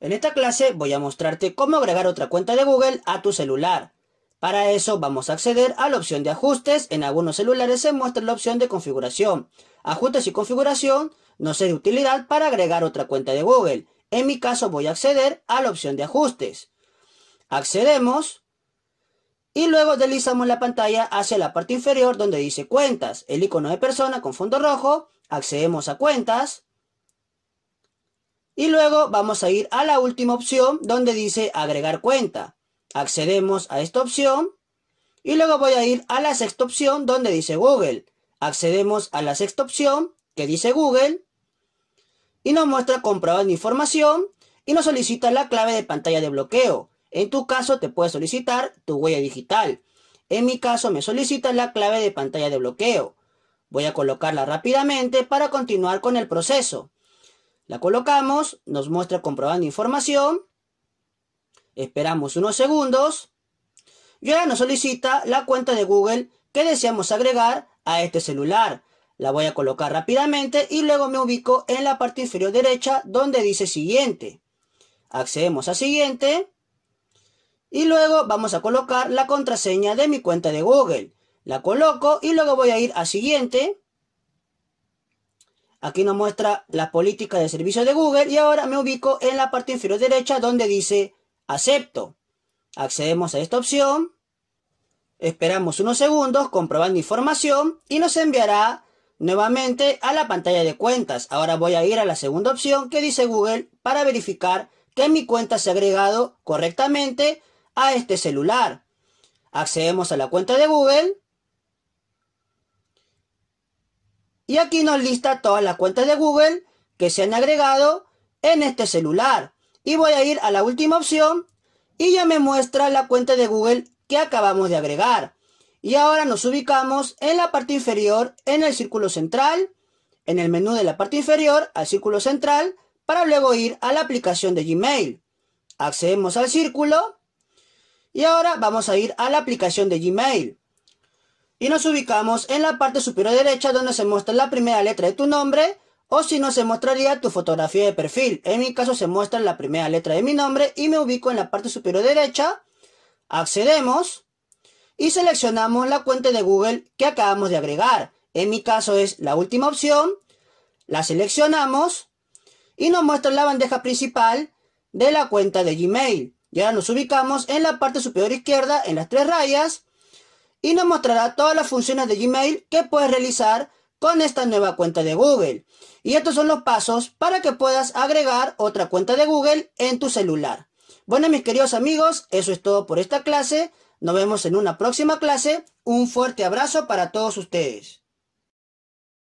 En esta clase voy a mostrarte cómo agregar otra cuenta de Google a tu celular. Para eso vamos a acceder a la opción de ajustes. En algunos celulares se muestra la opción de configuración. Ajustes y configuración no es de utilidad para agregar otra cuenta de Google. En mi caso voy a acceder a la opción de ajustes. Accedemos y luego deslizamos la pantalla hacia la parte inferior donde dice cuentas. El icono de persona con fondo rojo. Accedemos a cuentas. Y luego vamos a ir a la última opción donde dice agregar cuenta. Accedemos a esta opción. Y luego voy a ir a la sexta opción donde dice Google. Accedemos a la sexta opción que dice Google. Y nos muestra comprobar mi información y nos solicita la clave de pantalla de bloqueo. En tu caso te puede solicitar tu huella digital. En mi caso me solicita la clave de pantalla de bloqueo. Voy a colocarla rápidamente para continuar con el proceso. La colocamos, nos muestra comprobando información. Esperamos unos segundos. Y ahora nos solicita la cuenta de Google que deseamos agregar a este celular. La voy a colocar rápidamente y luego me ubico en la parte inferior derecha donde dice siguiente. Accedemos a siguiente. Y luego vamos a colocar la contraseña de mi cuenta de Google. La coloco y luego voy a ir a siguiente. Aquí nos muestra la política de servicio de Google y ahora me ubico en la parte inferior derecha donde dice acepto. Accedemos a esta opción. Esperamos unos segundos comprobando información y nos enviará nuevamente a la pantalla de cuentas. Ahora voy a ir a la segunda opción que dice Google para verificar que mi cuenta se ha agregado correctamente a este celular. Accedemos a la cuenta de Google Y aquí nos lista todas las cuentas de Google que se han agregado en este celular. Y voy a ir a la última opción y ya me muestra la cuenta de Google que acabamos de agregar. Y ahora nos ubicamos en la parte inferior, en el círculo central, en el menú de la parte inferior al círculo central, para luego ir a la aplicación de Gmail. Accedemos al círculo y ahora vamos a ir a la aplicación de Gmail y nos ubicamos en la parte superior derecha donde se muestra la primera letra de tu nombre o si no se mostraría tu fotografía de perfil. En mi caso se muestra la primera letra de mi nombre y me ubico en la parte superior derecha. Accedemos y seleccionamos la cuenta de Google que acabamos de agregar. En mi caso es la última opción. La seleccionamos y nos muestra la bandeja principal de la cuenta de Gmail. ya nos ubicamos en la parte superior izquierda en las tres rayas y nos mostrará todas las funciones de Gmail que puedes realizar con esta nueva cuenta de Google. Y estos son los pasos para que puedas agregar otra cuenta de Google en tu celular. Bueno, mis queridos amigos, eso es todo por esta clase. Nos vemos en una próxima clase. Un fuerte abrazo para todos ustedes.